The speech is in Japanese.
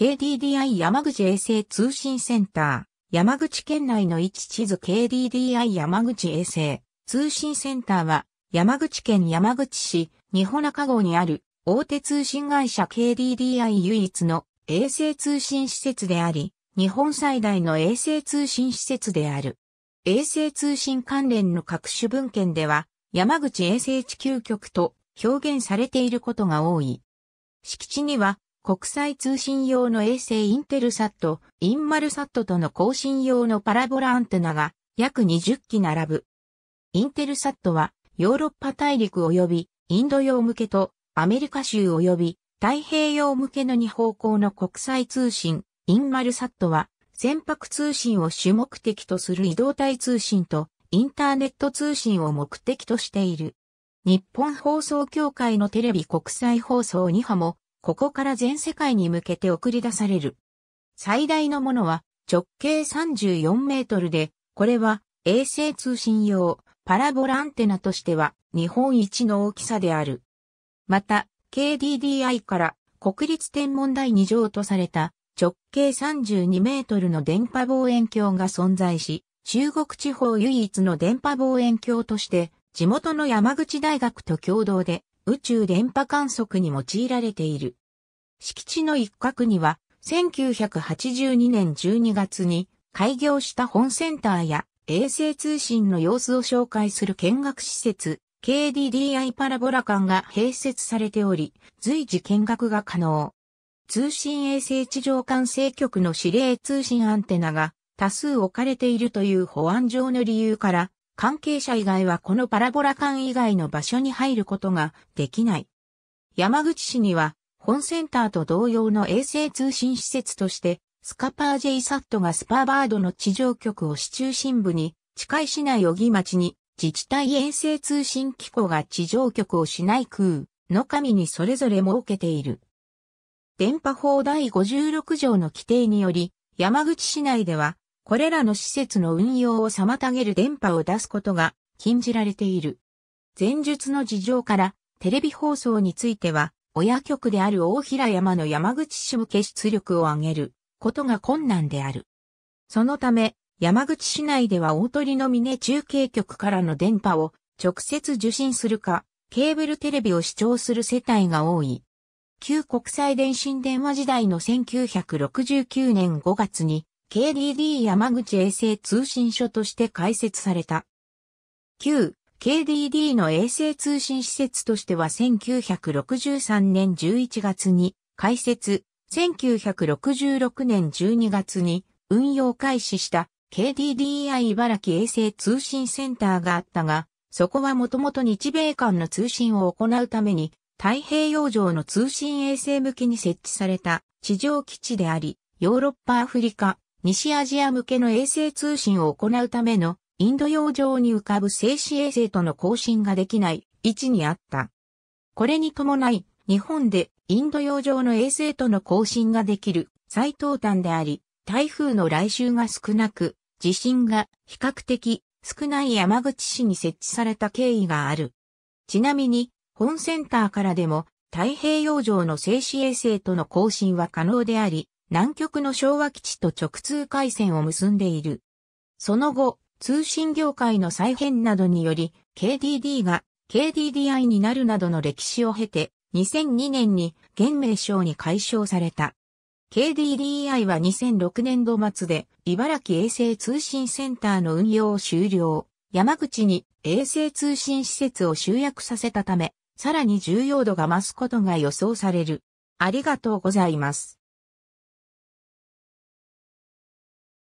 KDDI 山口衛星通信センター、山口県内の位置地図 KDDI 山口衛星通信センターは、山口県山口市、日本中郷にある大手通信会社 KDDI 唯一の衛星通信施設であり、日本最大の衛星通信施設である。衛星通信関連の各種文献では、山口衛星地球局と表現されていることが多い。敷地には国際通信用の衛星インテルサット、インマルサットとの更新用のパラボラアンテナが約20機並ぶ。インテルサットはヨーロッパ大陸及びインド洋向けとアメリカ州及び太平洋向けの2方向の国際通信、インマルサットは船舶通信を主目的とする移動体通信とインターネット通信を目的としている。日本放送協会のテレビ国際放送2波もここから全世界に向けて送り出される。最大のものは直径34メートルで、これは衛星通信用パラボラアンテナとしては日本一の大きさである。また、KDDI から国立天文台に譲とされた直径32メートルの電波望遠鏡が存在し、中国地方唯一の電波望遠鏡として、地元の山口大学と共同で宇宙電波観測に用いられている。敷地の一角には、1982年12月に開業した本センターや衛星通信の様子を紹介する見学施設、KDDI パラボラ館が併設されており、随時見学が可能。通信衛星地上管制局の指令通信アンテナが多数置かれているという保安上の理由から、関係者以外はこのパラボラ館以外の場所に入ることができない。山口市には、本センターと同様の衛星通信施設として、スカパー J サットがスパーバードの地上局を市中心部に、近い市内小木町に、自治体衛星通信機構が地上局を市内空、の神にそれぞれ設けている。電波法第56条の規定により、山口市内では、これらの施設の運用を妨げる電波を出すことが禁じられている。前述の事情から、テレビ放送については、親局である大平山の山口市向け出力を上げることが困難である。そのため、山口市内では大鳥の峰中継局からの電波を直接受信するか、ケーブルテレビを視聴する世帯が多い。旧国際電信電話時代の1969年5月に KDD 山口衛星通信所として開設された。旧 KDD の衛星通信施設としては1963年11月に開設、1966年12月に運用開始した KDDI 茨城衛星通信センターがあったが、そこはもともと日米間の通信を行うために太平洋上の通信衛星向きに設置された地上基地であり、ヨーロッパアフリカ、西アジア向けの衛星通信を行うためのインド洋上に浮かぶ静止衛星との交信ができない位置にあった。これに伴い、日本でインド洋上の衛星との交信ができる最東端であり、台風の来襲が少なく、地震が比較的少ない山口市に設置された経緯がある。ちなみに、本センターからでも太平洋上の静止衛星との交信は可能であり、南極の昭和基地と直通回線を結んでいる。その後、通信業界の再編などにより、KDD が KDDI になるなどの歴史を経て、2002年に現名称に解消された。KDDI は2006年度末で茨城衛星通信センターの運用を終了。山口に衛星通信施設を集約させたため、さらに重要度が増すことが予想される。ありがとうございます。